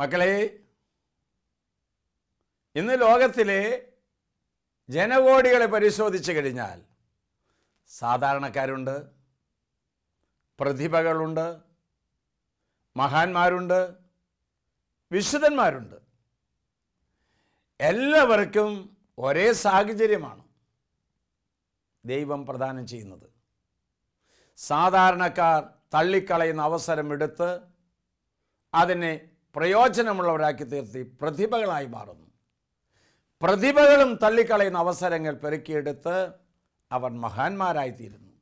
മക്കളെ ഇന്ന് ലോകത്തിലെ ജനകോടികളെ പരിശോധിച്ചു കഴിഞ്ഞാൽ സാധാരണക്കാരുണ്ട് പ്രതിഭകളുണ്ട് മഹാന്മാരുണ്ട് വിശുദ്ധന്മാരുണ്ട് എല്ലാവർക്കും ഒരേ സാഹചര്യമാണ് ദൈവം പ്രദാനം ചെയ്യുന്നത് സാധാരണക്കാർ തള്ളിക്കളയുന്ന അവസരമെടുത്ത് അതിനെ പ്രയോജനമുള്ളവരാക്കി തീർത്തി പ്രതിഭകളായി മാറുന്നു പ്രതിഭകളും തള്ളിക്കളയുന്ന അവസരങ്ങൾ പെരുക്കിയെടുത്ത് അവർ മഹാന്മാരായിത്തീരുന്നു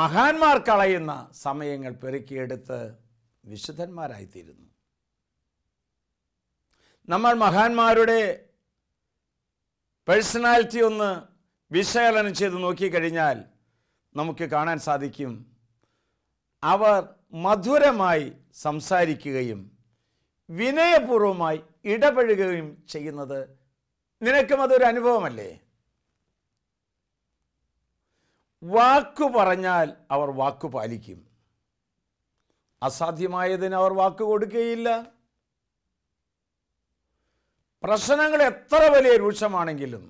മഹാന്മാർ കളയുന്ന സമയങ്ങൾ പെരുക്കിയെടുത്ത് വിശുദ്ധന്മാരായിത്തീരുന്നു നമ്മൾ മഹാന്മാരുടെ പേഴ്സണാലിറ്റി ഒന്ന് വിശകലനം ചെയ്ത് നോക്കിക്കഴിഞ്ഞാൽ നമുക്ക് കാണാൻ സാധിക്കും അവർ മധുരമായി സംസാരിക്കുകയും വിനയപൂർവമായി ഇടപഴകുകയും ചെയ്യുന്നത് നിനക്കും അതൊരു അനുഭവമല്ലേ വാക്കു പറഞ്ഞാൽ അവർ വാക്കു പാലിക്കും അസാധ്യമായതിന് അവർ വാക്ക് കൊടുക്കുകയില്ല പ്രശ്നങ്ങൾ എത്ര വലിയ രൂക്ഷമാണെങ്കിലും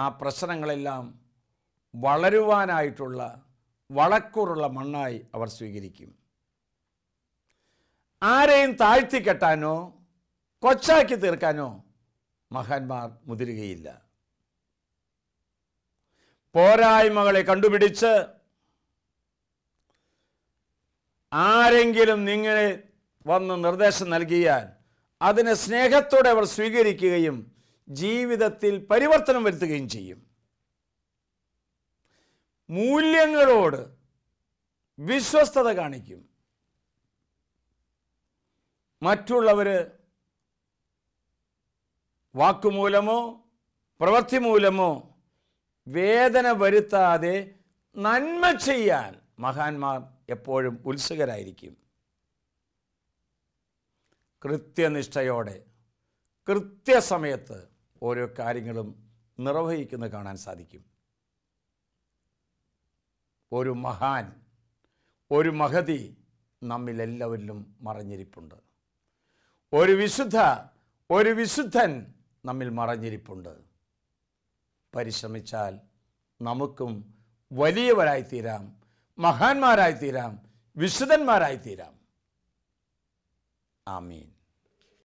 ആ പ്രശ്നങ്ങളെല്ലാം വളരുവാനായിട്ടുള്ള വളക്കൂറുള്ള മണ്ണായി അവർ സ്വീകരിക്കും ആരെയും താഴ്ത്തിക്കെട്ടാനോ കൊച്ചാക്കി തീർക്കാനോ മഹാന്മാർ മുതിരുകയില്ല പോരായ്മകളെ കണ്ടുപിടിച്ച് ആരെങ്കിലും നിങ്ങളെ വന്ന് നിർദ്ദേശം നൽകിയാൽ അതിനെ സ്നേഹത്തോടെ അവർ സ്വീകരിക്കുകയും ജീവിതത്തിൽ പരിവർത്തനം വരുത്തുകയും ചെയ്യും മൂല്യങ്ങളോട് വിശ്വസ്തത കാണിക്കും മറ്റുള്ളവർ വാക്കുമൂലമോ പ്രവൃത്തി മൂലമോ വേദന വരുത്താതെ നന്മ ചെയ്യാൻ മഹാന്മാർ എപ്പോഴും ഉത്സുകരായിരിക്കും കൃത്യനിഷ്ഠയോടെ കൃത്യസമയത്ത് ഓരോ കാര്യങ്ങളും നിർവഹിക്കുന്നത് കാണാൻ സാധിക്കും ഒരു മഹാൻ ഒരു മഹതി നമ്മിലെല്ലാവരിലും മറഞ്ഞിരിപ്പുണ്ട് ഒരു വിശുദ്ധ ഒരു വിശുദ്ധൻ നമ്മിൽ മറഞ്ഞിരിപ്പുണ്ട് പരിശ്രമിച്ചാൽ നമുക്കും വലിയവരായി തീരാം മഹാന്മാരായി തീരാം വിശുദ്ധന്മാരായി തീരാം ആമീൻ